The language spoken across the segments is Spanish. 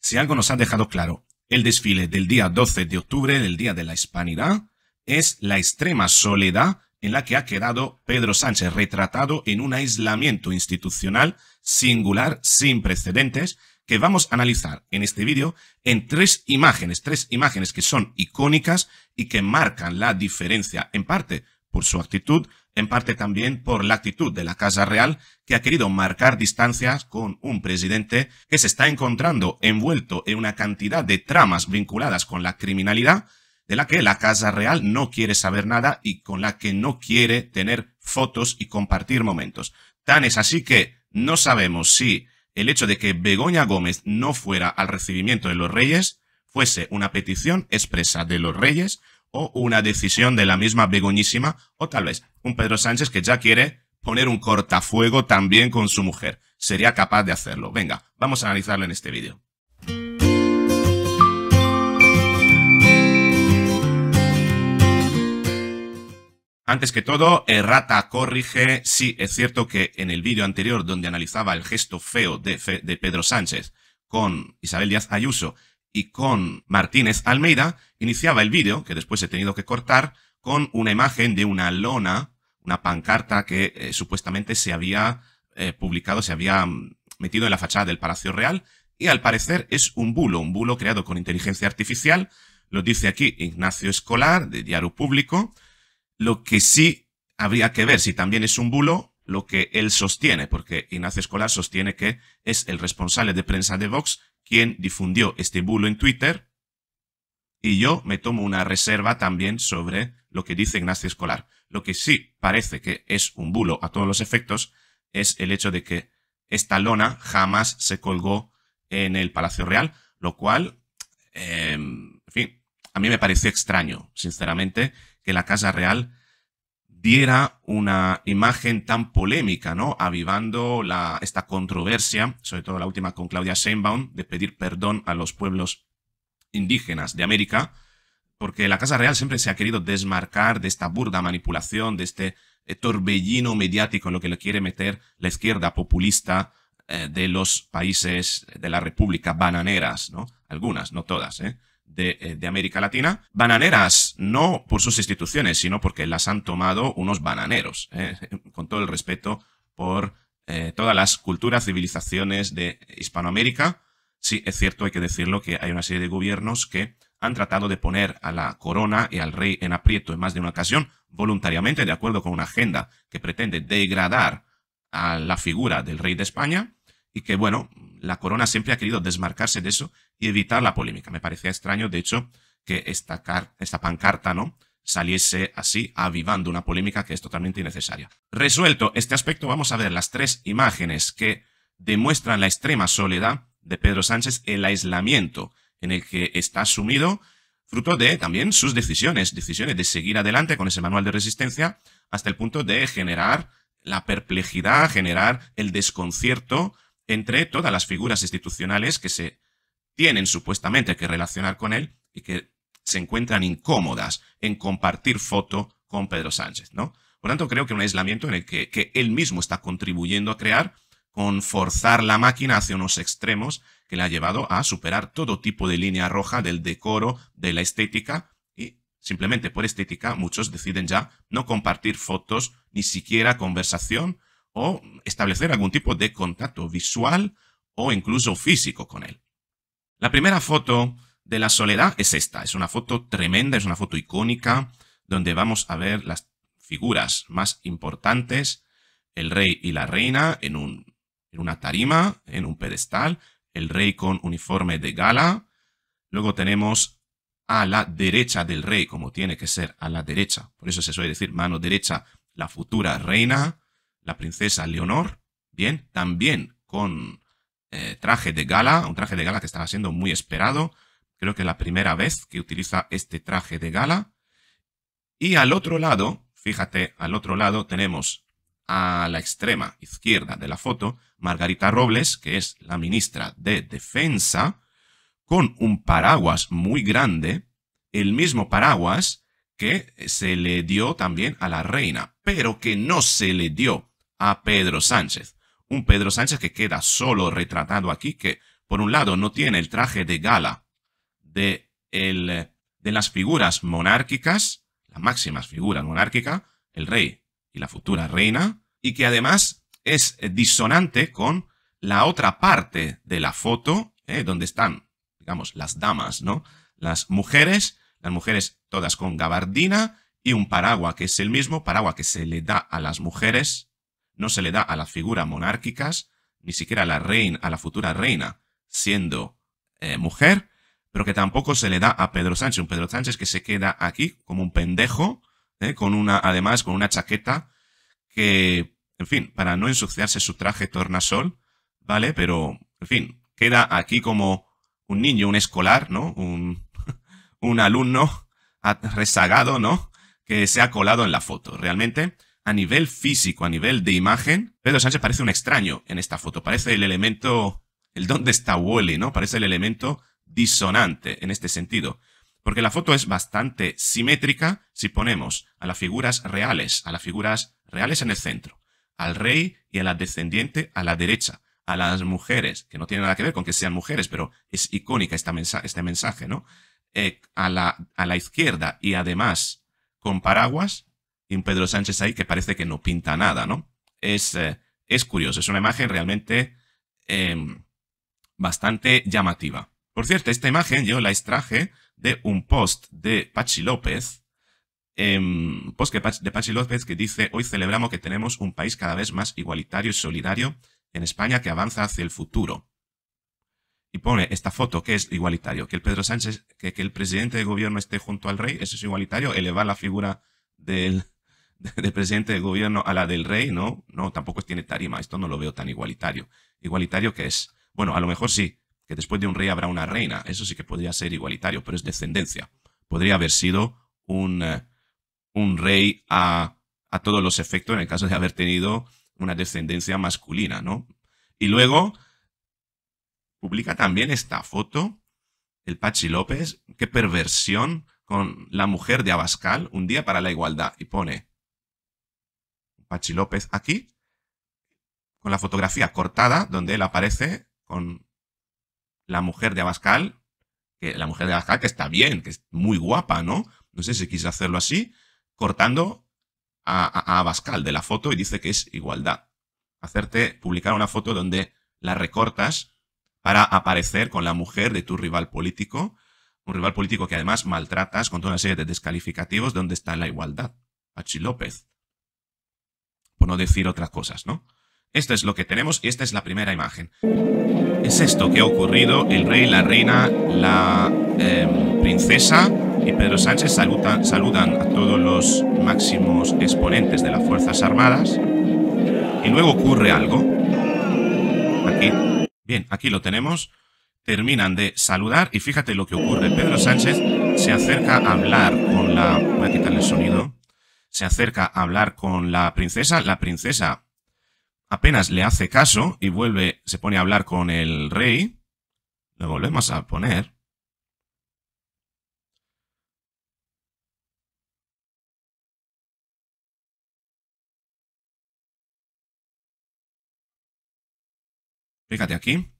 Si algo nos ha dejado claro el desfile del día 12 de octubre, el Día de la Hispanidad, es la extrema soledad en la que ha quedado Pedro Sánchez retratado en un aislamiento institucional singular, sin precedentes, que vamos a analizar en este vídeo en tres imágenes, tres imágenes que son icónicas y que marcan la diferencia, en parte por su actitud, en parte también por la actitud de la Casa Real, que ha querido marcar distancias con un presidente que se está encontrando envuelto en una cantidad de tramas vinculadas con la criminalidad, de la que la Casa Real no quiere saber nada y con la que no quiere tener fotos y compartir momentos. Tan es así que no sabemos si el hecho de que Begoña Gómez no fuera al recibimiento de los reyes fuese una petición expresa de los reyes o una decisión de la misma Begoñísima, o tal vez un Pedro Sánchez que ya quiere poner un cortafuego también con su mujer. Sería capaz de hacerlo. Venga, vamos a analizarlo en este vídeo. Antes que todo, Errata corrige, sí, es cierto que en el vídeo anterior donde analizaba el gesto feo de, de Pedro Sánchez con Isabel Díaz Ayuso, y con Martínez Almeida, iniciaba el vídeo, que después he tenido que cortar, con una imagen de una lona, una pancarta que eh, supuestamente se había eh, publicado, se había mm, metido en la fachada del Palacio Real, y al parecer es un bulo, un bulo creado con inteligencia artificial, lo dice aquí Ignacio Escolar, de Diario Público, lo que sí habría que ver si también es un bulo lo que él sostiene, porque Ignacio Escolar sostiene que es el responsable de prensa de Vox quien difundió este bulo en Twitter, y yo me tomo una reserva también sobre lo que dice Ignacio Escolar. Lo que sí parece que es un bulo a todos los efectos es el hecho de que esta lona jamás se colgó en el Palacio Real, lo cual, em, en fin, a mí me pareció extraño, sinceramente, que la Casa Real diera una imagen tan polémica, ¿no? Avivando la, esta controversia, sobre todo la última con Claudia Sheinbaum, de pedir perdón a los pueblos indígenas de América, porque la Casa Real siempre se ha querido desmarcar de esta burda manipulación, de este eh, torbellino mediático en lo que le quiere meter la izquierda populista eh, de los países de la República bananeras, ¿no? Algunas, no todas, ¿eh? Eh, de, América Latina, bananeras no por sus instituciones, sino porque las han tomado unos bananeros, ¿eh? con todo el respeto por eh, todas las culturas, civilizaciones de Hispanoamérica. Sí, es cierto, hay que decirlo, que hay una serie de gobiernos que han tratado de poner a la corona y al rey en aprieto en más de una ocasión, voluntariamente, de acuerdo con una agenda que pretende degradar a la figura del rey de España, y que, bueno, la corona siempre ha querido desmarcarse de eso y evitar la polémica. Me parecía extraño, de hecho, que esta, esta pancarta, ¿no? saliese así, avivando una polémica que es totalmente innecesaria. Resuelto este aspecto, vamos a ver las tres imágenes que demuestran la extrema soledad de Pedro Sánchez, el aislamiento en el que está sumido, fruto de también sus decisiones, decisiones de seguir adelante con ese manual de resistencia, hasta el punto de generar la perplejidad, generar el desconcierto entre todas las figuras institucionales que se tienen supuestamente que relacionar con él y que se encuentran incómodas en compartir foto con Pedro Sánchez, ¿no? Por tanto, creo que un aislamiento en el que, que él mismo está contribuyendo a crear con forzar la máquina hacia unos extremos que le ha llevado a superar todo tipo de línea roja del decoro, de la estética y simplemente por estética muchos deciden ya no compartir fotos, ni siquiera conversación o establecer algún tipo de contacto visual o incluso físico con él. La primera foto de la soledad es esta, es una foto tremenda, es una foto icónica, donde vamos a ver las figuras más importantes, el rey y la reina en, un, en una tarima, en un pedestal, el rey con uniforme de gala, luego tenemos a la derecha del rey, como tiene que ser a la derecha, por eso se suele decir mano derecha, la futura reina, la princesa Leonor, bien, también con eh, traje de gala, un traje de gala que estaba siendo muy esperado, creo que es la primera vez que utiliza este traje de gala. Y al otro lado, fíjate, al otro lado tenemos a la extrema izquierda de la foto, Margarita Robles, que es la ministra de Defensa, con un paraguas muy grande, el mismo paraguas que se le dio también a la reina, pero que no se le dio a Pedro Sánchez. Un Pedro Sánchez que queda solo retratado aquí, que por un lado no tiene el traje de gala de, las figuras monárquicas, las máximas figuras monárquicas, el rey y la futura reina, y que además es disonante con la otra parte de la foto, eh, donde están, digamos, las damas, ¿no? Las mujeres, las mujeres todas con gabardina y un paraguas que es el mismo paraguas que se le da a las mujeres no se le da a las figuras monárquicas, ni siquiera a la reina, a la futura reina, siendo eh, mujer, pero que tampoco se le da a Pedro Sánchez, un Pedro Sánchez que se queda aquí como un pendejo, eh, con una, además, con una chaqueta que, en fin, para no ensuciarse su traje tornasol, ¿vale? Pero, en fin, queda aquí como un niño, un escolar, ¿no? Un, un alumno rezagado, ¿no? Que se ha colado en la foto. Realmente, a nivel físico, a nivel de imagen, Pedro Sánchez parece un extraño en esta foto. Parece el elemento, el dónde está Wally, ¿no? Parece el elemento disonante en este sentido. Porque la foto es bastante simétrica si ponemos a las figuras reales, a las figuras reales en el centro, al rey y a la descendiente a la derecha, a las mujeres, que no tiene nada que ver con que sean mujeres, pero es icónica esta este mensaje, ¿no? Eh, a, la, a la izquierda y además con paraguas, y un Pedro Sánchez ahí que parece que no pinta nada, ¿no? Es, eh, es curioso, es una imagen realmente em, bastante llamativa. Por cierto, esta imagen yo la extraje de un post de Pachi López, un em, post de Pachi López que dice, hoy celebramos que tenemos un país cada vez más igualitario y solidario en España que avanza hacia el futuro. Y pone esta foto que es igualitario, que el Pedro Sánchez, que, que el presidente de gobierno esté junto al rey, eso es igualitario, elevar la figura del, del presidente del gobierno a la del rey, no, no, tampoco tiene tarima, esto no lo veo tan igualitario. Igualitario que es, bueno, a lo mejor sí, que después de un rey habrá una reina, eso sí que podría ser igualitario, pero es descendencia. Podría haber sido un, eh, un rey a, a todos los efectos en el caso de haber tenido una descendencia masculina, ¿no? Y luego publica también esta foto, el Pachi López, qué perversión con la mujer de Abascal, un día para la igualdad, y pone, Pachi López aquí, con la fotografía cortada, donde él aparece con la mujer de Abascal, que la mujer de Abascal que está bien, que es muy guapa, ¿no? No sé si quise hacerlo así, cortando a, Abascal de la foto y dice que es igualdad. Hacerte publicar una foto donde la recortas para aparecer con la mujer de tu rival político, un rival político que además maltratas con toda una serie de descalificativos donde está la igualdad. Pachi López por no decir otras cosas, ¿no? Esto es lo que tenemos y esta es la primera imagen. Es esto que ha ocurrido. El rey, la reina, la em, princesa y Pedro Sánchez saludan, saludan a todos los máximos exponentes de las Fuerzas Armadas. Y luego ocurre algo. Aquí. Bien, aquí lo tenemos. Terminan de saludar y fíjate lo que ocurre. Pedro Sánchez se acerca a hablar con la... Voy a el sonido se acerca a hablar con la princesa. La princesa apenas le hace caso y vuelve, se pone a hablar con el rey. Lo volvemos a poner. Fíjate aquí.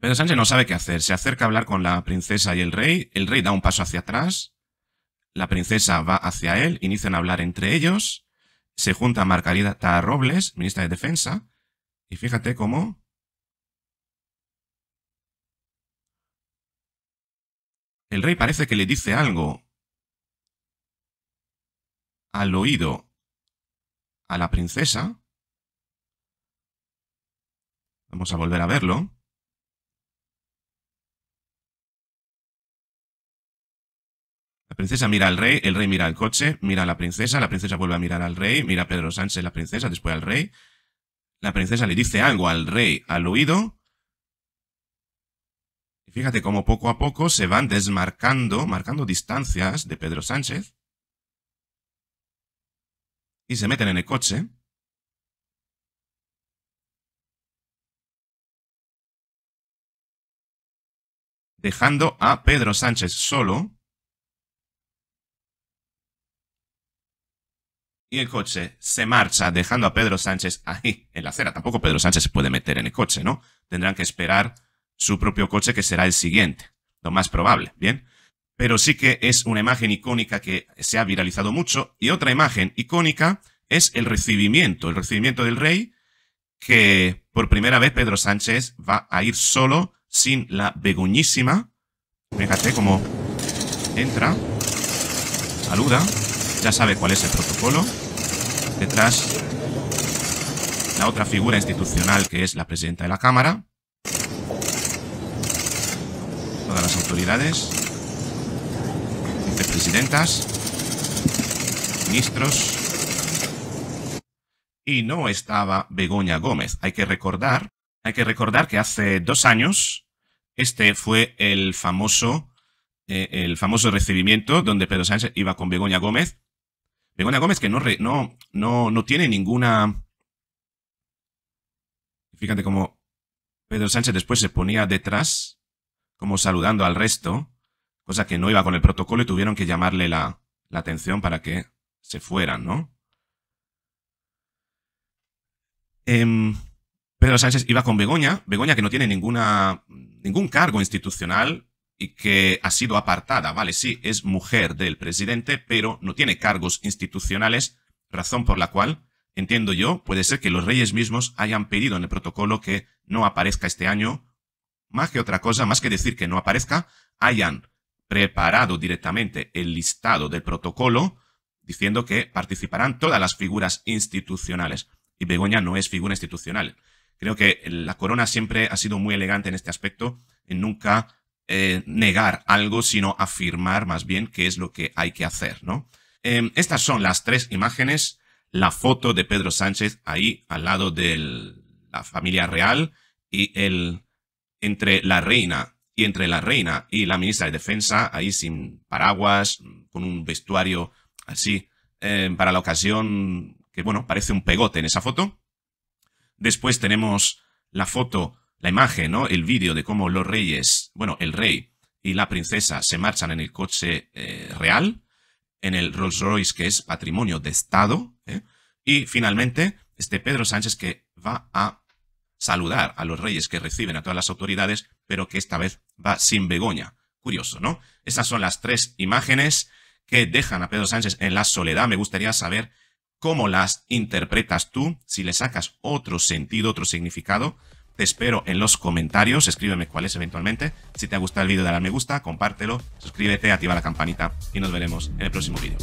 Pedro Sánchez no sabe qué hacer. Se acerca a hablar con la princesa y el rey. El rey da un paso hacia atrás. La princesa va hacia él, inician a hablar entre ellos, se junta Margarita Robles, ministra de Defensa, y fíjate cómo... El rey parece que le dice algo al oído a la princesa. Vamos a volver a verlo. princesa mira al rey, el rey mira al coche, mira a la princesa, la princesa vuelve a mirar al rey, mira a Pedro Sánchez, la princesa, después al rey. La princesa le dice algo al rey al oído. Y fíjate cómo poco a poco se van desmarcando, marcando distancias de Pedro Sánchez. Y se meten en el coche. Dejando a Pedro Sánchez solo y el coche se marcha dejando a Pedro Sánchez ahí en la acera. Tampoco Pedro Sánchez se puede meter en el coche, ¿no? Tendrán que esperar su propio coche que será el siguiente, lo más probable, ¿bien? Pero sí que es una imagen icónica que se ha viralizado mucho y otra imagen icónica es el recibimiento, el recibimiento del rey que por primera vez Pedro Sánchez va a ir solo sin la beguñísima. Fíjate cómo entra, saluda, ya sabe cuál es el protocolo. Detrás, la otra figura institucional que es la presidenta de la Cámara. Todas las autoridades, vicepresidentas, ministros. Y no estaba Begoña Gómez. Hay que recordar, hay que recordar que hace dos años este fue el famoso, eh, el famoso recibimiento donde Pedro Sánchez iba con Begoña Gómez Begoña Gómez que no, no, no, no tiene ninguna... Fíjate cómo Pedro Sánchez después se ponía detrás, como saludando al resto, cosa que no iba con el protocolo y tuvieron que llamarle la, atención para que se fueran, ¿no? Em, Pedro Sánchez iba con Begoña, Begoña que no tiene ninguna, ningún cargo institucional, y que ha sido apartada, vale, sí, es mujer del presidente, pero no tiene cargos institucionales, razón por la cual, entiendo yo, puede ser que los reyes mismos hayan pedido en el protocolo que no aparezca este año, más que otra cosa, más que decir que no aparezca, hayan preparado directamente el listado del protocolo diciendo que participarán todas las figuras institucionales. Y Begoña no es figura institucional. Creo que la corona siempre ha sido muy elegante en este aspecto en nunca eh, negar algo, sino afirmar más bien qué es lo que hay que hacer, ¿no? Em, estas son las tres imágenes, la foto de Pedro Sánchez ahí al lado de la familia real y el entre la reina y entre la reina y la ministra de Defensa, ahí sin paraguas, con un vestuario así, em, para la ocasión, que bueno, parece un pegote en esa foto. Después tenemos la foto la imagen, ¿no? El vídeo de cómo los reyes, bueno, el rey y la princesa se marchan en el coche eh, real, en el Rolls Royce que es patrimonio de Estado, ¿eh? y finalmente este Pedro Sánchez que va a saludar a los reyes que reciben a todas las autoridades, pero que esta vez va sin Begoña. Curioso, ¿no? Esas son las tres imágenes que dejan a Pedro Sánchez en la soledad. Me gustaría saber cómo las interpretas tú, si le sacas otro sentido, otro significado. Te espero en los comentarios, escríbeme es eventualmente. Si te ha gustado el vídeo, dale a me gusta, compártelo, suscríbete, activa la campanita y nos veremos en el próximo vídeo.